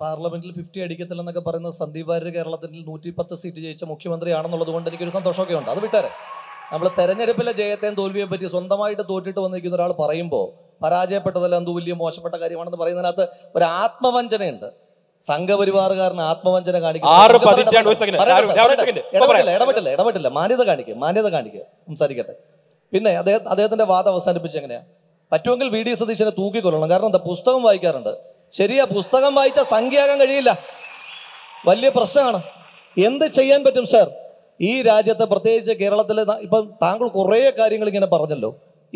പാർലമെന്റിൽ ഫിഫ്റ്റി അടിക്കത്തില്ലെന്നൊക്കെ പറയുന്ന സന്ദീപ് വാര്യർ കേരളത്തിൽ നൂറ്റി പത്ത് സീറ്റ് ജയിച്ച മുഖ്യമന്ത്രിയാണെന്നുള്ളത് കൊണ്ട് എനിക്കൊരു സന്തോഷമൊക്കെ ഉണ്ട് അത് വിട്ടേരെ നമ്മൾ തെരഞ്ഞെടുപ്പിലെ ജയത്തെയും തോൽവിയെ പറ്റി സ്വന്തമായിട്ട് തോറ്റിട്ട് വന്നിരിക്കുന്ന ഒരാൾ പറയുമ്പോൾ പരാജയപ്പെട്ടതല്ല എന്തോ വലിയ മോശപ്പെട്ട കാര്യമാണെന്ന് പറയുന്നതിനകത്ത് ഒരു ആത്മവഞ്ചനയുണ്ട് സംഘപരിവാറുകാരൻ ആത്മവഞ്ചന കാണിക്കില്ല ഇടപെട്ടില്ല മാന്യത കാണിക്കുക മാന്യത കാണിക്കുക സംസാരിക്കട്ടെ പിന്നെ അദ്ദേഹം അദ്ദേഹത്തിന്റെ വാദം അവസാനിപ്പിച്ച് എങ്ങനെയാ പറ്റുമെങ്കിൽ വി ഡി സതീശനെ തൂക്കിക്കൊള്ളണം കാരണം എന്താ പുസ്തകം വായിക്കാറുണ്ട് ശരിയാ പുസ്തകം വായിച്ച സംഖ്യയാകാൻ കഴിയില്ല വലിയ പ്രശ്നമാണ് എന്ത് ചെയ്യാൻ പറ്റും സാർ ഈ രാജ്യത്തെ പ്രത്യേകിച്ച് കേരളത്തിൽ ഇപ്പം താങ്കൾ കുറേ കാര്യങ്ങൾ ഇങ്ങനെ പറഞ്ഞല്ലോ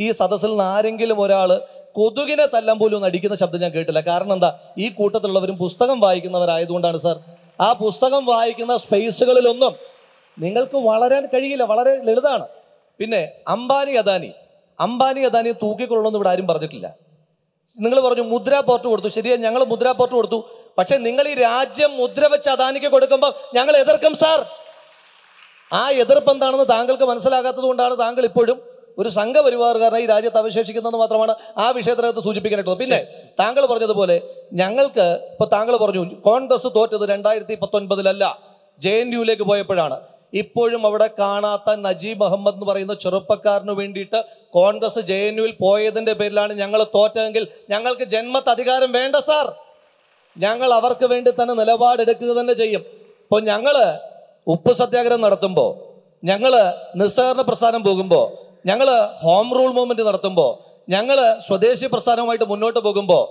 ഈ സദസ്സിൽ നിന്ന് ആരെങ്കിലും ഒരാൾ കൊതുകിനെ തല്ലാൻ പോലും ഒന്ന് അടിക്കുന്ന ശബ്ദം ഞാൻ കേട്ടില്ല കാരണം എന്താ ഈ കൂട്ടത്തിലുള്ളവരും പുസ്തകം വായിക്കുന്നവരായതുകൊണ്ടാണ് സാർ ആ പുസ്തകം വായിക്കുന്ന സ്പേസുകളിലൊന്നും നിങ്ങൾക്ക് വളരാൻ കഴിയില്ല വളരെ ലളിതാണ് പിന്നെ അംബാനി അദാനി അംബാനി അദാനി തൂക്കിക്കൊള്ളണമെന്ന് ഇവിടെ ആരും പറഞ്ഞിട്ടില്ല നിങ്ങൾ പറഞ്ഞു മുദ്ര പോർട്ട് കൊടുത്തു ശരിയാ ഞങ്ങൾ മുദ്ര പോർട്ട് കൊടുത്തു പക്ഷെ നിങ്ങൾ ഈ രാജ്യം മുദ്ര വെച്ച് അദാനിക്ക് കൊടുക്കുമ്പോൾ ഞങ്ങൾ എതിർക്കും സാർ ആ എതിർപ്പ് എന്താണെന്ന് താങ്കൾക്ക് മനസ്സിലാകാത്തത് കൊണ്ടാണ് താങ്കൾ ഇപ്പോഴും ഒരു സംഘപരിവാറുകാരനെ ഈ രാജ്യത്ത് അവശേഷിക്കുന്നതെന്ന് മാത്രമാണ് ആ വിഷയത്തിനകത്ത് സൂചിപ്പിക്കാനായിട്ടുള്ളത് പിന്നെ താങ്കൾ പറഞ്ഞതുപോലെ ഞങ്ങൾക്ക് ഇപ്പൊ താങ്കൾ പറഞ്ഞു കോൺഗ്രസ് തോറ്റത് രണ്ടായിരത്തി പത്തൊൻപതിലല്ല ജെ എൻ യുയിലേക്ക് പോയപ്പോഴാണ് ഇപ്പോഴും അവിടെ കാണാത്ത നജീബ് അഹമ്മദ് എന്ന് പറയുന്ന ചെറുപ്പക്കാരന് വേണ്ടിയിട്ട് കോൺഗ്രസ് ജെ എൻ യുവിൽ പോയതിൻ്റെ പേരിലാണ് ഞങ്ങൾ തോറ്റെങ്കിൽ ഞങ്ങൾക്ക് ജന്മത്ത് അധികാരം വേണ്ട സാർ ഞങ്ങൾ അവർക്ക് വേണ്ടി തന്നെ നിലപാടെടുക്കുക തന്നെ ചെയ്യും ഇപ്പോൾ ഞങ്ങൾ ഉപ്പ് സത്യാഗ്രഹം നടത്തുമ്പോൾ ഞങ്ങൾ നിസ്സഹകരണ പ്രസ്ഥാനം പോകുമ്പോൾ ഞങ്ങൾ ഹോം റൂൾ മൂവ്മെൻറ്റ് നടത്തുമ്പോൾ ഞങ്ങൾ സ്വദേശി പ്രസ്ഥാനവുമായിട്ട് മുന്നോട്ട് പോകുമ്പോൾ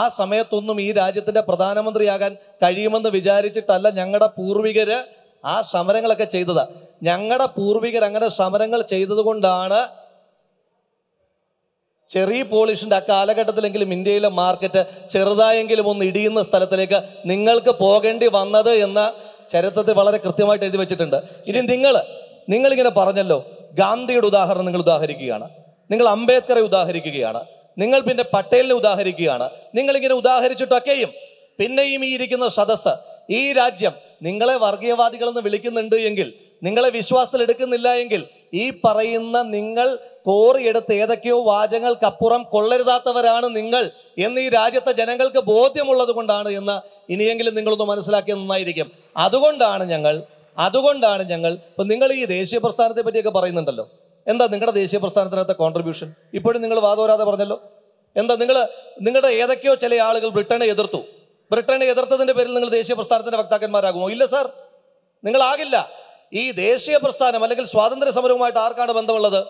ആ സമയത്തൊന്നും ഈ രാജ്യത്തിൻ്റെ പ്രധാനമന്ത്രിയാകാൻ കഴിയുമെന്ന് വിചാരിച്ചിട്ടല്ല ഞങ്ങളുടെ പൂർവികർ ആ സമരങ്ങളൊക്കെ ചെയ്തത് ഞങ്ങളുടെ പൂർവികർ അങ്ങനെ സമരങ്ങൾ ചെയ്തതുകൊണ്ടാണ് ചെറിയ പോളിഷിൻ്റെ ആ കാലഘട്ടത്തിലെങ്കിലും ഇന്ത്യയിലെ മാർക്കറ്റ് ചെറുതായെങ്കിലും ഒന്ന് ഇടിയുന്ന സ്ഥലത്തിലേക്ക് നിങ്ങൾക്ക് പോകേണ്ടി വന്നത് എന്ന് ചരിത്രത്തിൽ വളരെ കൃത്യമായിട്ട് എഴുതി വെച്ചിട്ടുണ്ട് ഇനി നിങ്ങൾ നിങ്ങളിങ്ങനെ പറഞ്ഞല്ലോ ഗാന്ധിയുടെ ഉദാഹരണം നിങ്ങൾ ഉദാഹരിക്കുകയാണ് നിങ്ങൾ അംബേദ്കറെ ഉദാഹരിക്കുകയാണ് നിങ്ങൾ പിന്നെ പട്ടേലിനെ ഉദാഹരിക്കുകയാണ് നിങ്ങളിങ്ങനെ ഉദാഹരിച്ചിട്ടൊക്കെയും പിന്നെയും ഈ ഇരിക്കുന്ന സദസ്സ് ഈ രാജ്യം നിങ്ങളെ എന്ന് വിളിക്കുന്നുണ്ട് എങ്കിൽ നിങ്ങളെ വിശ്വാസത്തിൽ എടുക്കുന്നില്ല എങ്കിൽ ഈ പറയുന്ന നിങ്ങൾ കോറിയെടുത്ത് ഏതൊക്കെയോ വാചകങ്ങൾക്കപ്പുറം കൊള്ളരുതാത്തവരാണ് നിങ്ങൾ എന്ന് ഈ രാജ്യത്തെ ജനങ്ങൾക്ക് ബോധ്യമുള്ളത് കൊണ്ടാണ് എന്ന് ഇനിയെങ്കിലും നിങ്ങളൊന്ന് മനസ്സിലാക്കിയ നന്നായിരിക്കും അതുകൊണ്ടാണ് ഞങ്ങൾ അതുകൊണ്ടാണ് ഞങ്ങൾ ഇപ്പം നിങ്ങൾ ഈ ദേശീയ പ്രസ്ഥാനത്തെ പറ്റിയൊക്കെ പറയുന്നുണ്ടല്ലോ എന്താ നിങ്ങളുടെ ദേശീയ പ്രസ്ഥാനത്തിനകത്തെ കോൺട്രിബ്യൂഷൻ ഇപ്പോഴും നിങ്ങൾ വാദോരാതെ പറഞ്ഞല്ലോ എന്താ നിങ്ങൾ നിങ്ങളുടെ ഏതൊക്കെയോ ചില ആളുകൾ ബ്രിട്ടനെ എതിർത്തു ബ്രിട്ടനെ എതിർത്തതിൻ്റെ പേരിൽ നിങ്ങൾ ദേശീയ പ്രസ്ഥാനത്തിൻ്റെ വക്താക്കന്മാരാകുമോ ഇല്ല സാർ നിങ്ങളാകില്ല ഈ ദേശീയ പ്രസ്ഥാനം അല്ലെങ്കിൽ സ്വാതന്ത്ര്യ സമരവുമായിട്ട് ആർക്കാണ് ബന്ധമുള്ളത്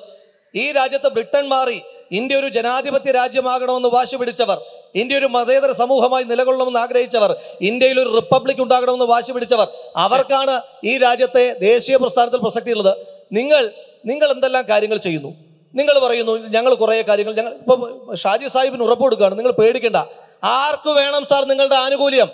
ഈ രാജ്യത്ത് ബ്രിട്ടൻ മാറി ഇന്ത്യ ഒരു ജനാധിപത്യ രാജ്യമാകണമെന്ന് വാശി പിടിച്ചവർ ഇന്ത്യ ഒരു മതേതര സമൂഹമായി നിലകൊള്ളണമെന്ന് ആഗ്രഹിച്ചവർ ഇന്ത്യയിൽ ഒരു റിപ്പബ്ലിക് ഉണ്ടാകണമെന്ന് വാശി പിടിച്ചവർ അവർക്കാണ് ഈ രാജ്യത്തെ ദേശീയ പ്രസ്ഥാനത്തിൽ പ്രസക്തിയുള്ളത് നിങ്ങൾ നിങ്ങൾ എന്തെല്ലാം കാര്യങ്ങൾ ചെയ്യുന്നു നിങ്ങൾ പറയുന്നു ഞങ്ങൾ കുറേ കാര്യങ്ങൾ ഞങ്ങൾ ഇപ്പം ഷാജി സാഹിബിന് ഉറപ്പ് കൊടുക്കുകയാണ് നിങ്ങൾ പേടിക്കേണ്ട ആർക്ക് വേണം സാർ നിങ്ങളുടെ ആനുകൂല്യം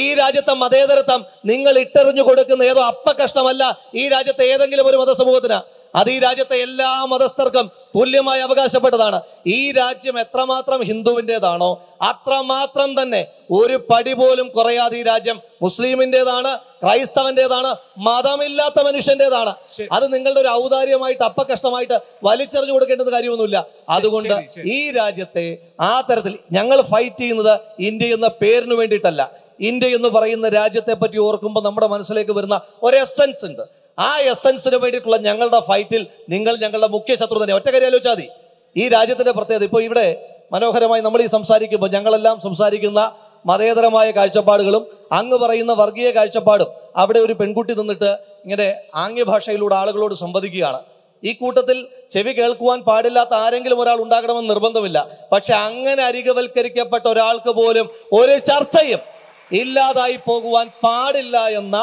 ഈ രാജ്യത്തെ മതേതരത്വം നിങ്ങൾ ഇട്ടെറിഞ്ഞു കൊടുക്കുന്ന ഏതോ അപ്പ കഷ്ടമല്ല ഈ രാജ്യത്തെ ഏതെങ്കിലും ഒരു മതസമൂഹത്തിനാണ് അത് ഈ രാജ്യത്തെ എല്ലാ മതസ്ഥർക്കും തുല്യമായി അവകാശപ്പെട്ടതാണ് ഈ രാജ്യം എത്രമാത്രം ഹിന്ദുവിൻ്റെതാണോ അത്രമാത്രം തന്നെ ഒരു പടി പോലും കുറയാതെ ഈ രാജ്യം മുസ്ലിമിൻ്റെതാണ് ക്രൈസ്തവന്റേതാണ് മതമില്ലാത്ത മനുഷ്യന്റേതാണ് അത് നിങ്ങളുടെ ഒരു ഔദാര്യമായിട്ട് അപ്പകഷ്ടമായിട്ട് വലിച്ചെറിഞ്ഞു കൊടുക്കേണ്ടത് കാര്യമൊന്നുമില്ല അതുകൊണ്ട് ഈ രാജ്യത്തെ ആ തരത്തിൽ ഞങ്ങൾ ഫൈറ്റ് ചെയ്യുന്നത് ഇന്ത്യ എന്ന പേരിന് വേണ്ടിയിട്ടല്ല ഇന്ത്യ എന്ന് പറയുന്ന രാജ്യത്തെ പറ്റി ഓർക്കുമ്പോൾ നമ്മുടെ മനസ്സിലേക്ക് വരുന്ന ഒരു എസെൻസ് ഉണ്ട് ആ എസൻസിന് വേണ്ടിയിട്ടുള്ള ഞങ്ങളുടെ ഫൈറ്റിൽ നിങ്ങൾ ഞങ്ങളുടെ മുഖ്യ ശത്രു തന്നെ ഒറ്റ കാര്യം ആലോചിച്ചാൽ മതി ഈ രാജ്യത്തിൻ്റെ പ്രത്യേകത ഇപ്പോൾ ഇവിടെ മനോഹരമായി നമ്മൾ ഈ സംസാരിക്കുമ്പോൾ ഞങ്ങളെല്ലാം സംസാരിക്കുന്ന മതേതരമായ കാഴ്ചപ്പാടുകളും അങ്ങ് പറയുന്ന വർഗീയ കാഴ്ചപ്പാടും അവിടെ ഒരു പെൺകുട്ടി നിന്നിട്ട് ഇങ്ങനെ ആംഗ്യ ഭാഷയിലൂടെ ആളുകളോട് സംവദിക്കുകയാണ് ഈ കൂട്ടത്തിൽ ചെവി കേൾക്കുവാൻ പാടില്ലാത്ത ആരെങ്കിലും ഒരാൾ ഉണ്ടാകണമെന്ന് നിർബന്ധമില്ല പക്ഷെ അങ്ങനെ അരികവൽക്കരിക്കപ്പെട്ട ഒരാൾക്ക് പോലും ഒരു ചർച്ചയും ഇല്ലാതായി പോകുവാൻ പാടില്ല എന്ന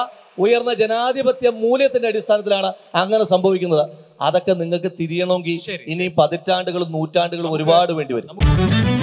ഉയർന്ന ജനാധിപത്യ മൂല്യത്തിന്റെ അടിസ്ഥാനത്തിലാണ് അങ്ങനെ സംഭവിക്കുന്നത് അതൊക്കെ നിങ്ങൾക്ക് തിരിയണമെങ്കിൽ ഇനി പതിറ്റാണ്ടുകളും നൂറ്റാണ്ടുകളും ഒരുപാട് വേണ്ടി വരും